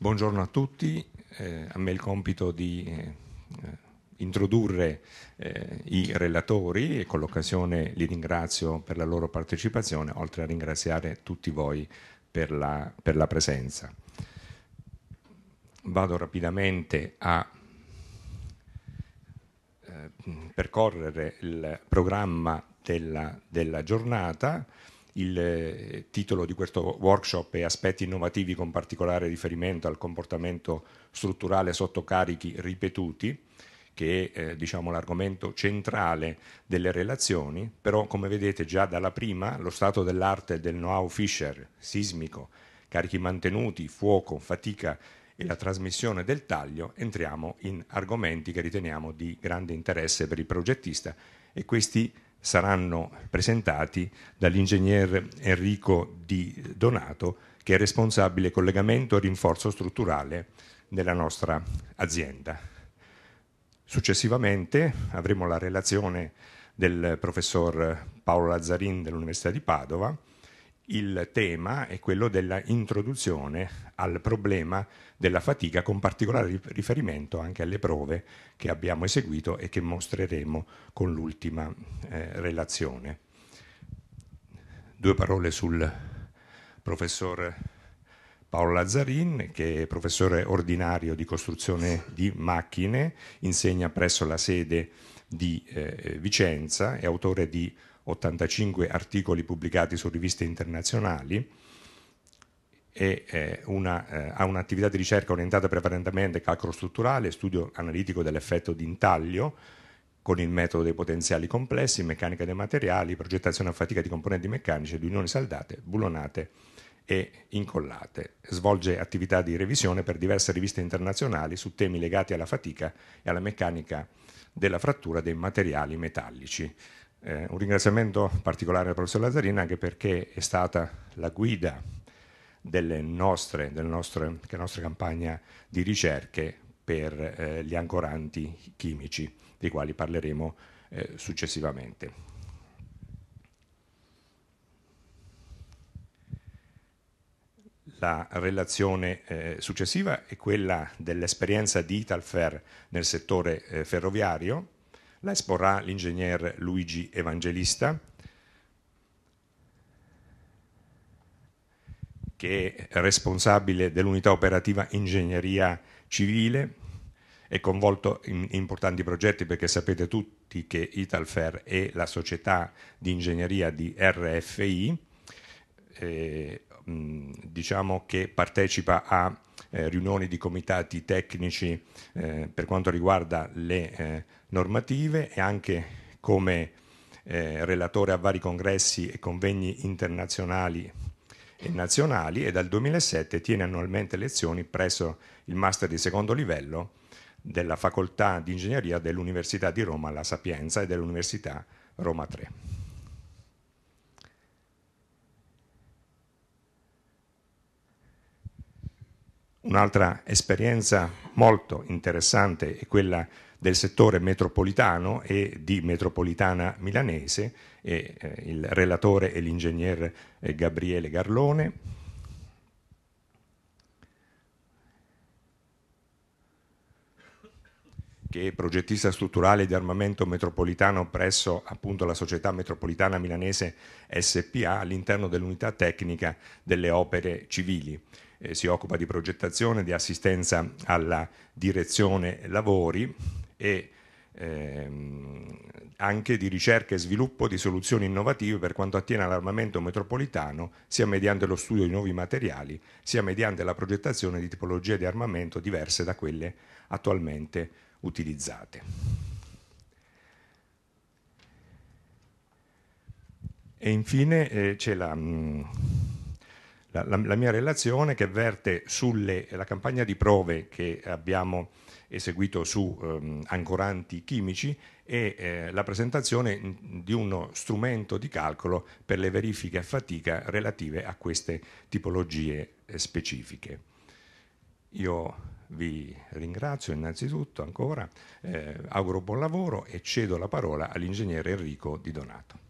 Buongiorno a tutti, eh, a me il compito di eh, eh, introdurre eh, i relatori e con l'occasione li ringrazio per la loro partecipazione, oltre a ringraziare tutti voi per la, per la presenza. Vado rapidamente a eh, percorrere il programma della, della giornata. Il eh, titolo di questo workshop è Aspetti innovativi con particolare riferimento al comportamento strutturale sotto carichi ripetuti, che è eh, diciamo, l'argomento centrale delle relazioni, però come vedete già dalla prima lo stato dell'arte del know-how Fisher, sismico, carichi mantenuti, fuoco, fatica e la trasmissione del taglio, entriamo in argomenti che riteniamo di grande interesse per il progettista e questi saranno presentati dall'ingegner Enrico Di Donato, che è responsabile collegamento e rinforzo strutturale della nostra azienda. Successivamente avremo la relazione del professor Paolo Lazzarin dell'Università di Padova, il tema è quello dell'introduzione al problema della fatica con particolare riferimento anche alle prove che abbiamo eseguito e che mostreremo con l'ultima eh, relazione. Due parole sul professor Paolo Lazzarin che è professore ordinario di costruzione di macchine, insegna presso la sede di eh, Vicenza, è autore di 85 articoli pubblicati su riviste internazionali e eh, una, eh, ha un'attività di ricerca orientata prevalentemente al calcolo strutturale, studio analitico dell'effetto di intaglio con il metodo dei potenziali complessi, meccanica dei materiali, progettazione a fatica di componenti meccanici, di unioni saldate, bulonate e incollate. Svolge attività di revisione per diverse riviste internazionali su temi legati alla fatica e alla meccanica della frattura dei materiali metallici. Eh, un ringraziamento particolare al professor Lazzarini anche perché è stata la guida delle nostre, delle nostre, della nostra campagna di ricerche per eh, gli ancoranti chimici, dei quali parleremo eh, successivamente. La relazione eh, successiva è quella dell'esperienza di Italfer nel settore eh, ferroviario, la esporrà l'ingegner Luigi Evangelista, che è responsabile dell'unità operativa ingegneria civile, e coinvolto in importanti progetti perché sapete tutti che Italfer è la società di ingegneria di RFI, eh, diciamo che partecipa a eh, riunioni di comitati tecnici eh, per quanto riguarda le eh, normative e anche come eh, relatore a vari congressi e convegni internazionali e nazionali e dal 2007 tiene annualmente lezioni presso il master di secondo livello della facoltà di ingegneria dell'Università di Roma La Sapienza e dell'Università Roma 3. Un'altra esperienza molto interessante è quella del settore metropolitano e di metropolitana milanese, e, eh, il relatore è l'ingegner eh, Gabriele Garlone. che è progettista strutturale di armamento metropolitano presso appunto, la società metropolitana milanese SPA all'interno dell'unità tecnica delle opere civili eh, si occupa di progettazione, di assistenza alla direzione lavori e ehm, anche di ricerca e sviluppo di soluzioni innovative per quanto attiene all'armamento metropolitano, sia mediante lo studio di nuovi materiali, sia mediante la progettazione di tipologie di armamento diverse da quelle attualmente utilizzate. E infine eh, c'è la mh, mm, la, la, la mia relazione che verte sulla campagna di prove che abbiamo eseguito su ehm, ancoranti chimici e eh, la presentazione di uno strumento di calcolo per le verifiche a fatica relative a queste tipologie eh, specifiche. Io vi ringrazio innanzitutto ancora, eh, auguro buon lavoro e cedo la parola all'ingegnere Enrico Di Donato.